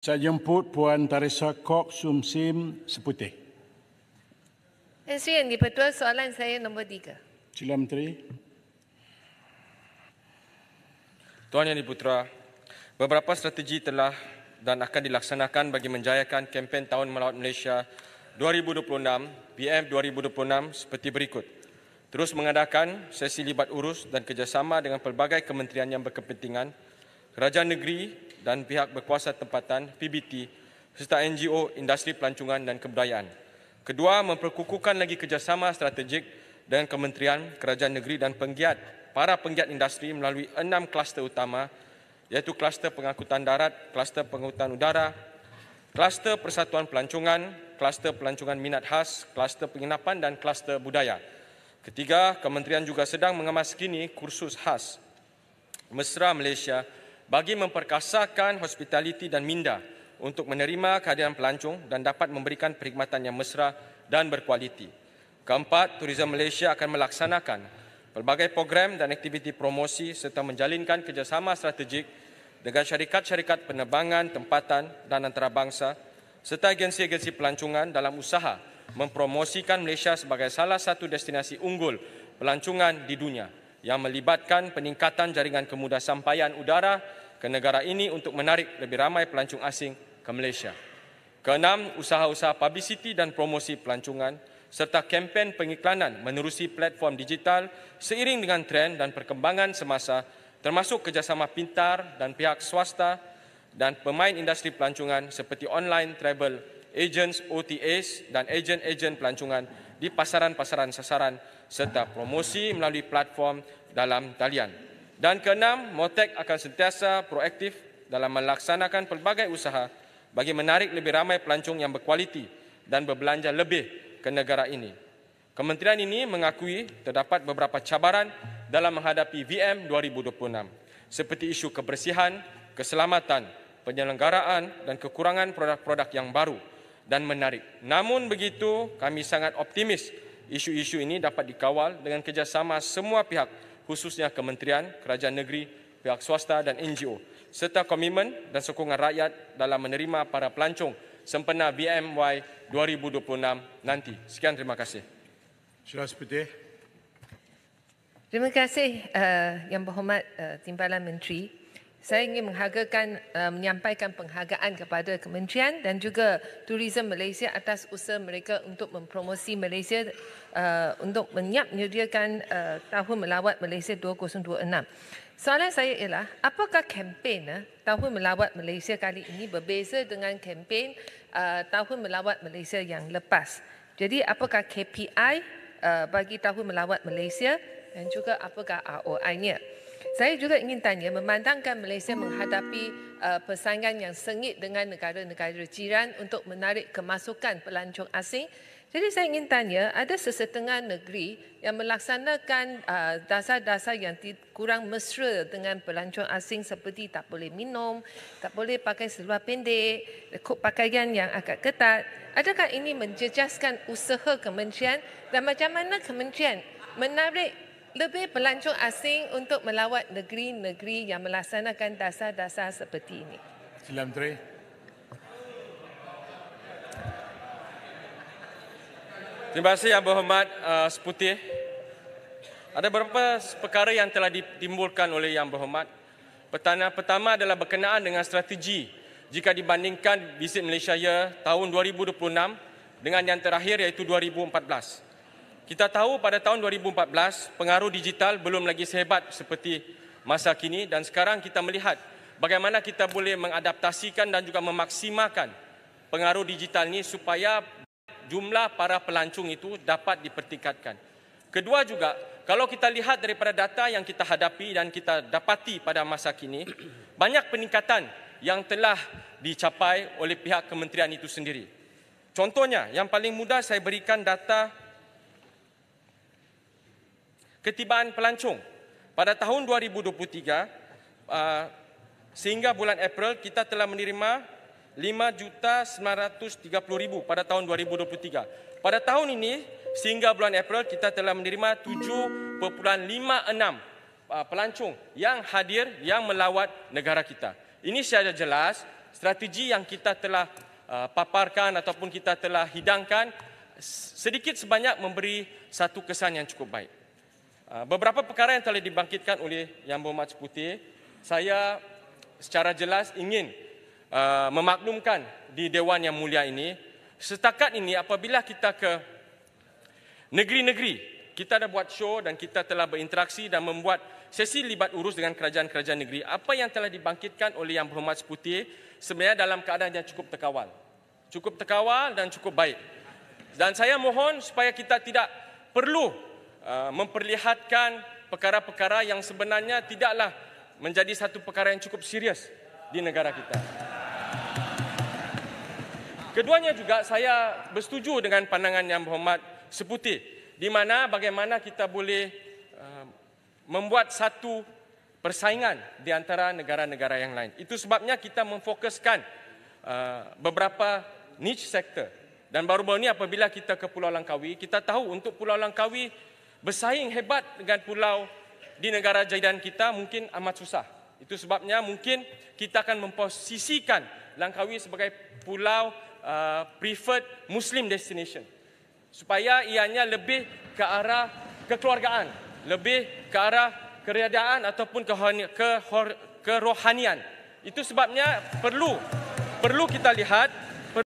Saya jemput Puan Teresa Kok Sum Sim Seputih. Menteri eh, yang dipertua, soalan saya nombor tiga. Sila Menteri. Tuan Yang Diputera, beberapa strategi telah dan akan dilaksanakan bagi menjayakan kempen Tahun Melawat Malaysia 2026, BM 2026 seperti berikut. Terus mengadakan sesi libat urus dan kerjasama dengan pelbagai kementerian yang berkepentingan, kerajaan negeri dan pihak berkuasa tempatan PBT serta NGO industri pelancongan dan kebudayaan. Kedua, memperkukuhkan lagi kerjasama strategik dengan Kementerian Kerajaan Negeri dan penggiat para penggiat industri melalui enam kluster utama iaitu kluster pengangkutan darat, kluster pengangkutan udara, kluster persatuan pelancongan, kluster pelancongan minat khas, kluster penginapan dan kluster budaya. Ketiga, Kementerian juga sedang mengemas kini kursus khas Mesra Malaysia bagi memperkasakan hospitaliti dan minda untuk menerima kehadiran pelancong dan dapat memberikan perkhidmatan yang mesra dan berkualiti. Keempat, Tourism Malaysia akan melaksanakan pelbagai program dan aktiviti promosi serta menjalinkan kerjasama strategik dengan syarikat-syarikat penerbangan tempatan dan antarabangsa serta agensi-agensi pelancongan dalam usaha mempromosikan Malaysia sebagai salah satu destinasi unggul pelancongan di dunia yang melibatkan peningkatan jaringan kemudah sampaian udara ke negara ini untuk menarik lebih ramai pelancong asing ke Malaysia. Keenam, usaha-usaha publicity dan promosi pelancongan serta kempen pengiklanan menerusi platform digital seiring dengan trend dan perkembangan semasa termasuk kerjasama pintar dan pihak swasta dan pemain industri pelancongan seperti online travel agents OTAs dan agen-agen pelancongan di pasaran-pasaran sasaran serta promosi melalui platform dalam talian. Dan keenam, Motec akan sentiasa proaktif dalam melaksanakan pelbagai usaha bagi menarik lebih ramai pelancong yang berkualiti dan berbelanja lebih ke negara ini. Kementerian ini mengakui terdapat beberapa cabaran dalam menghadapi VM 2026 seperti isu kebersihan, keselamatan, penyelenggaraan dan kekurangan produk-produk yang baru dan menarik. Namun begitu, kami sangat optimis isu-isu ini dapat dikawal dengan kerjasama semua pihak, khususnya kementerian, kerajaan negeri, pihak swasta dan NGO, serta komitmen dan sokongan rakyat dalam menerima para pelancong sempena BMY 2026 nanti. Sekian, terima kasih. Syarah Seputih. Terima kasih uh, Yang Berhormat uh, Timbalan Menteri. Saya ingin menghargakan, uh, menyampaikan penghargaan kepada Kementerian dan juga Tourism Malaysia atas usaha mereka untuk mempromosi Malaysia uh, untuk menyediakan uh, Tahun Melawat Malaysia 2026. Soalan saya ialah, apakah kempen uh, Tahun Melawat Malaysia kali ini berbeza dengan kempen uh, Tahun Melawat Malaysia yang lepas? Jadi apakah KPI uh, bagi Tahun Melawat Malaysia dan juga apakah ROI-nya? Saya juga ingin tanya, memandangkan Malaysia menghadapi uh, persaingan yang sengit dengan negara-negara jiran untuk menarik kemasukan pelancong asing, jadi saya ingin tanya, ada sesetengah negeri yang melaksanakan uh, dasar-dasar yang kurang mesra dengan pelancong asing seperti tak boleh minum, tak boleh pakai seluar pendek, lekuk pakaian yang agak ketat. Adakah ini menjejaskan usaha kementerian dan macam mana kementerian menarik lebih pelancong asing untuk melawat negeri-negeri yang melaksanakan dasar-dasar seperti ini. Silam Menteri. Terima kasih Yang Berhormat uh, Seputih. Ada beberapa perkara yang telah ditimbulkan oleh Yang Berhormat. Pertama, pertama adalah berkenaan dengan strategi jika dibandingkan visit Malaysia Year tahun 2026 dengan yang terakhir iaitu 2014. Kita tahu pada tahun 2014 pengaruh digital belum lagi sehebat seperti masa kini dan sekarang kita melihat bagaimana kita boleh mengadaptasikan dan juga memaksimakan pengaruh digital ini supaya jumlah para pelancong itu dapat dipertingkatkan. Kedua juga, kalau kita lihat daripada data yang kita hadapi dan kita dapati pada masa kini, banyak peningkatan yang telah dicapai oleh pihak kementerian itu sendiri. Contohnya, yang paling mudah saya berikan data ketibaan pelancong. Pada tahun 2023 ah, sehingga bulan April kita telah menerima 5,930,000 pada tahun 2023. Pada tahun ini sehingga bulan April kita telah menerima 7.56 ah, pelancong yang hadir yang melawat negara kita. Ini secara jelas strategi yang kita telah ah, paparkan ataupun kita telah hidangkan sedikit sebanyak memberi satu kesan yang cukup baik. Ah, beberapa perkara yang telah dibangkitkan oleh Yang Berhormat Putih, saya secara jelas ingin ah, memaklumkan di Dewan Yang Mulia ini, setakat ini apabila kita ke negeri-negeri, kita dah buat show dan kita telah berinteraksi dan membuat sesi libat urus dengan kerajaan-kerajaan negeri. Apa yang telah dibangkitkan oleh Yang Berhormat Putih sebenarnya dalam keadaan yang cukup terkawal. Cukup terkawal dan cukup baik. Dan saya mohon supaya kita tidak perlu Uh, memperlihatkan perkara-perkara yang sebenarnya tidaklah menjadi satu perkara yang cukup serius di negara kita. Keduanya juga saya bersetuju dengan pandangan yang berhormat seputih di mana bagaimana kita boleh uh, membuat satu persaingan di antara negara-negara yang lain. Itu sebabnya kita memfokuskan uh, beberapa niche sector. Dan baru-baru ini apabila kita ke Pulau Langkawi, kita tahu untuk Pulau Langkawi bersaing hebat dengan pulau di negara jiran kita mungkin amat susah. Itu sebabnya mungkin kita akan memposisikan Langkawi sebagai pulau uh, preferred Muslim destination supaya ianya lebih ke arah kekeluargaan, lebih ke arah keriadaan ataupun ke kerohanian. Itu sebabnya perlu perlu kita lihat